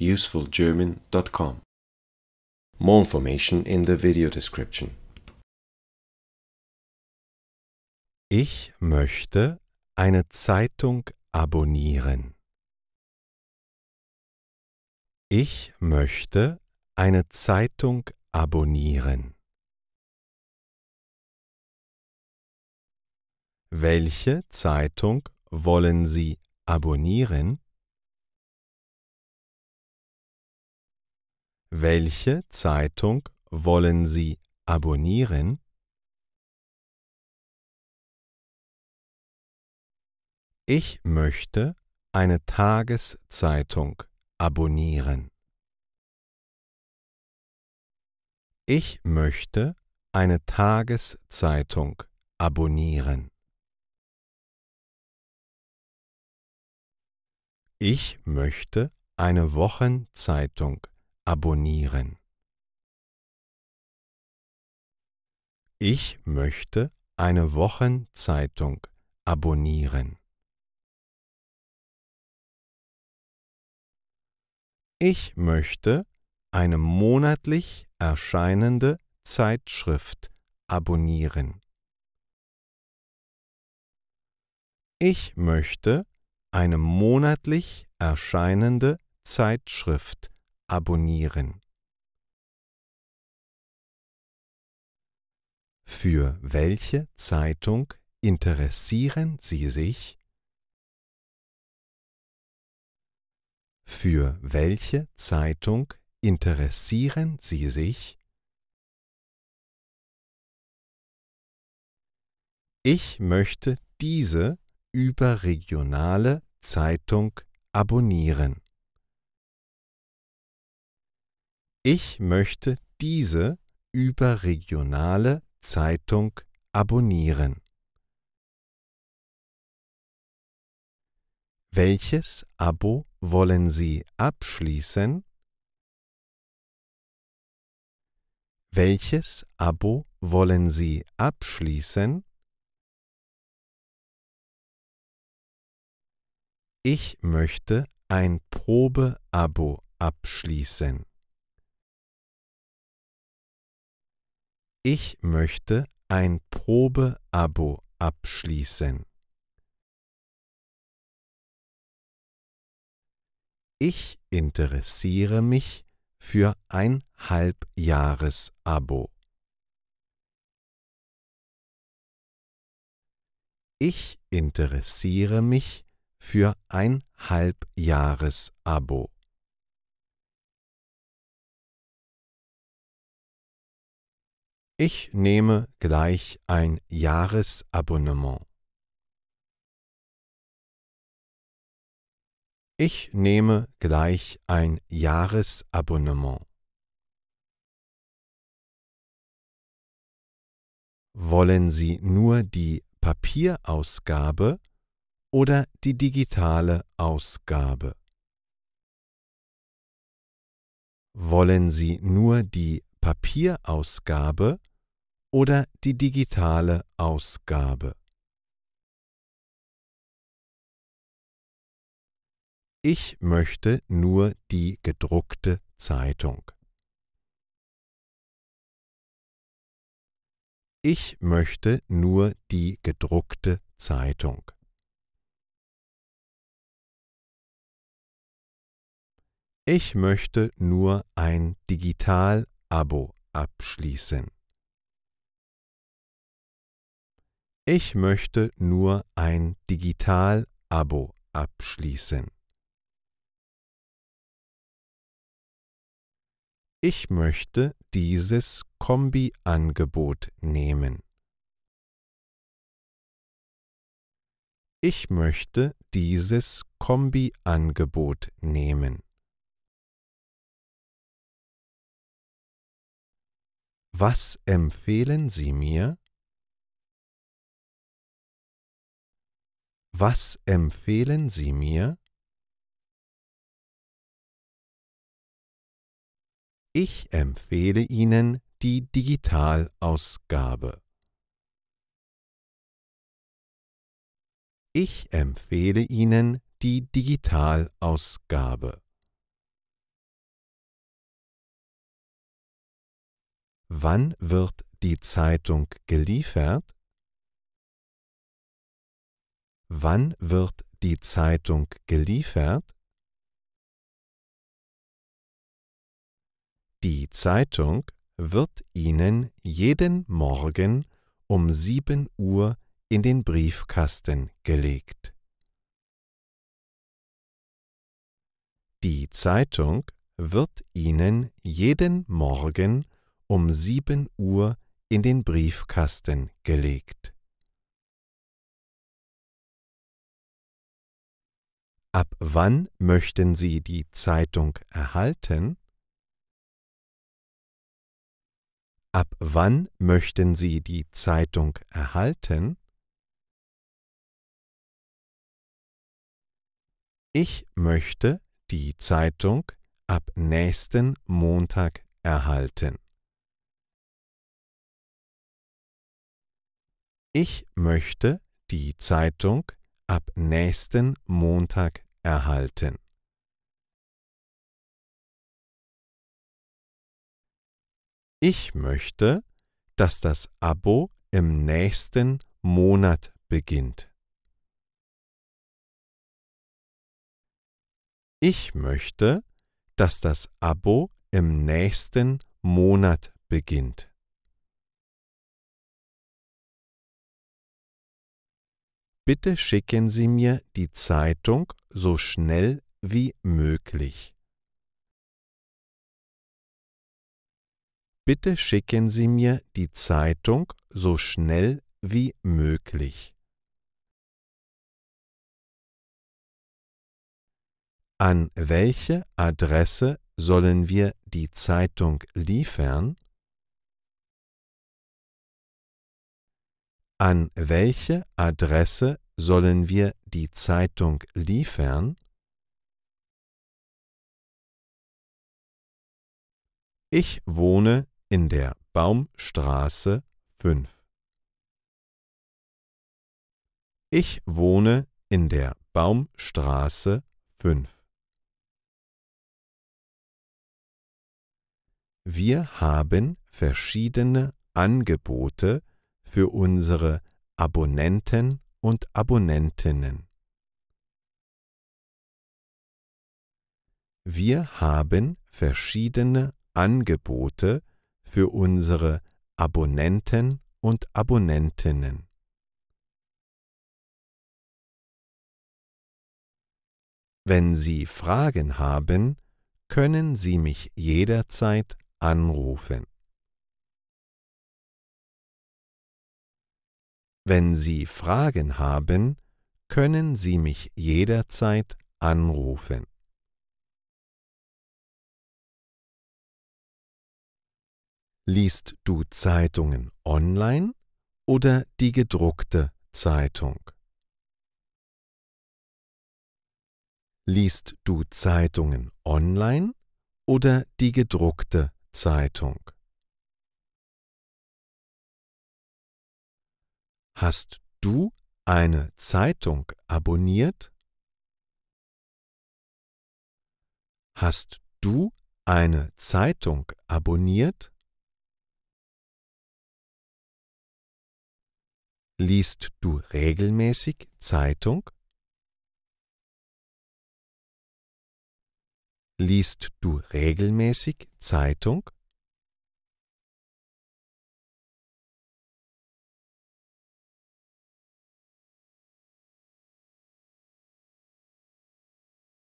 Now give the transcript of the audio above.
usefulgerman.com. More information in the video description. Ich möchte eine Zeitung abonnieren. Ich möchte eine Zeitung abonnieren. Welche Zeitung wollen Sie abonnieren? Welche Zeitung wollen Sie abonnieren? Ich möchte eine Tageszeitung abonnieren. Ich möchte eine Tageszeitung abonnieren. Ich möchte eine Wochenzeitung abonnieren. Ich möchte eine Wochenzeitung abonnieren. Ich möchte eine monatlich erscheinende Zeitschrift abonnieren. Ich möchte eine monatlich erscheinende Zeitschrift abonnieren. Für welche Zeitung interessieren Sie sich? Für welche Zeitung interessieren Sie sich? Ich möchte diese überregionale Zeitung abonnieren. Ich möchte diese überregionale Zeitung abonnieren. Welches Abo wollen Sie abschließen? Welches Abo wollen Sie abschließen? Ich möchte ein Probeabo abschließen. Ich möchte ein Probeabo abschließen. Ich interessiere mich für ein Halbjahresabo. Ich interessiere mich für ein Halbjahresabo. Ich nehme gleich ein Jahresabonnement. Ich nehme gleich ein Jahresabonnement. Wollen Sie nur die Papierausgabe oder die digitale Ausgabe? Wollen Sie nur die Papierausgabe oder die digitale Ausgabe. Ich möchte nur die gedruckte Zeitung. Ich möchte nur die gedruckte Zeitung. Ich möchte nur ein digital Abo abschließen. Ich möchte nur ein Digital-Abo abschließen. Ich möchte dieses Kombi-Angebot nehmen. Ich möchte dieses Kombi-Angebot nehmen. Was empfehlen Sie mir? Was empfehlen Sie mir? Ich empfehle Ihnen die Digitalausgabe. Ich empfehle Ihnen die Digitalausgabe. Wann wird die Zeitung geliefert? Wann wird die Zeitung geliefert? Die Zeitung wird Ihnen jeden Morgen um 7 Uhr in den Briefkasten gelegt. Die Zeitung wird Ihnen jeden Morgen um sieben Uhr in den Briefkasten gelegt. Ab wann möchten Sie die Zeitung erhalten? Ab wann möchten Sie die Zeitung erhalten? Ich möchte die Zeitung ab nächsten Montag erhalten. Ich möchte die Zeitung ab nächsten Montag erhalten. Ich möchte, dass das Abo im nächsten Monat beginnt. Ich möchte, dass das Abo im nächsten Monat beginnt. Bitte schicken Sie mir die Zeitung so schnell wie möglich. Bitte schicken Sie mir die Zeitung so schnell wie möglich. An welche Adresse sollen wir die Zeitung liefern? An welche Adresse sollen wir die Zeitung liefern? Ich wohne in der Baumstraße 5. Ich wohne in der Baumstraße 5. Wir haben verschiedene Angebote für unsere Abonnenten und Abonnentinnen. Wir haben verschiedene Angebote für unsere Abonnenten und Abonnentinnen. Wenn Sie Fragen haben, können Sie mich jederzeit anrufen. Wenn Sie Fragen haben, können Sie mich jederzeit anrufen. Liest du Zeitungen online oder die gedruckte Zeitung? Liest du Zeitungen online oder die gedruckte Zeitung? Hast du eine Zeitung abonniert? Hast du eine Zeitung abonniert? Liest du regelmäßig Zeitung? Liest du regelmäßig Zeitung?